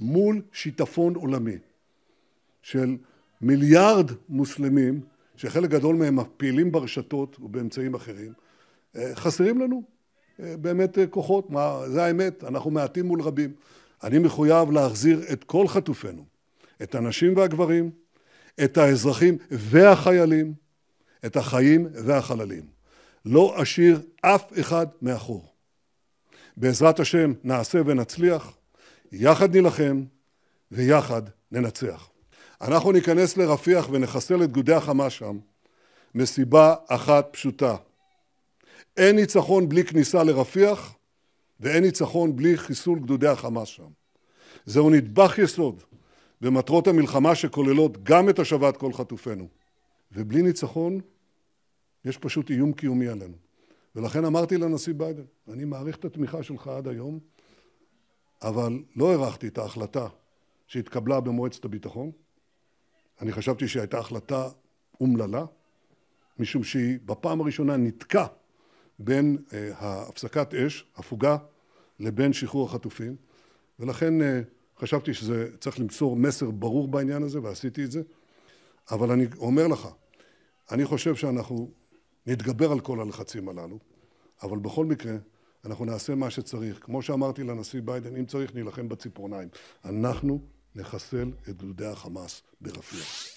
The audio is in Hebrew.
מול שיטפון עולמי של מיליארד מוסלמים, שחלק גדול מהם מפעילים ברשתות ובאמצעים אחרים, אה, חסרים לנו אה, באמת אה, כוחות, מה, זה האמת, אנחנו מעטים מול רבים. אני מחויב להחזיר את כל חטופינו, את הנשים והגברים, את האזרחים והחיילים, את החיים והחללים. לא אשאיר אף אחד מאחור. בעזרת השם נעשה ונצליח. יחד נילחם ויחד ננצח. אנחנו ניכנס לרפיח ונחסל את גדודי החמאס שם מסיבה אחת פשוטה. אין ניצחון בלי כניסה לרפיח ואין ניצחון בלי חיסול גדודי החמאס שם. זהו נדבך יסוד במטרות המלחמה שכוללות גם את השבת כל חטופינו. ובלי ניצחון יש פשוט איום קיומי עלינו. ולכן אמרתי לנשיא ביידן, אני מעריך את התמיכה שלך עד היום, אבל לא הערכתי את ההחלטה שהתקבלה במועצת הביטחון. אני חשבתי שהייתה החלטה אומללה, משום שהיא בפעם הראשונה נתקע בין אה, הפסקת אש, הפוגה, לבין שחרור החטופים, ולכן אה, חשבתי שזה צריך למסור מסר ברור בעניין הזה, ועשיתי את זה. אבל אני אומר לך, אני חושב שאנחנו נתגבר על כל הלחצים הללו, אבל בכל מקרה, אנחנו נעשה מה שצריך. כמו שאמרתי לנשיא ביידן, אם צריך נילחם בציפורניים. אנחנו נחסל את גדודי החמאס ברפיח.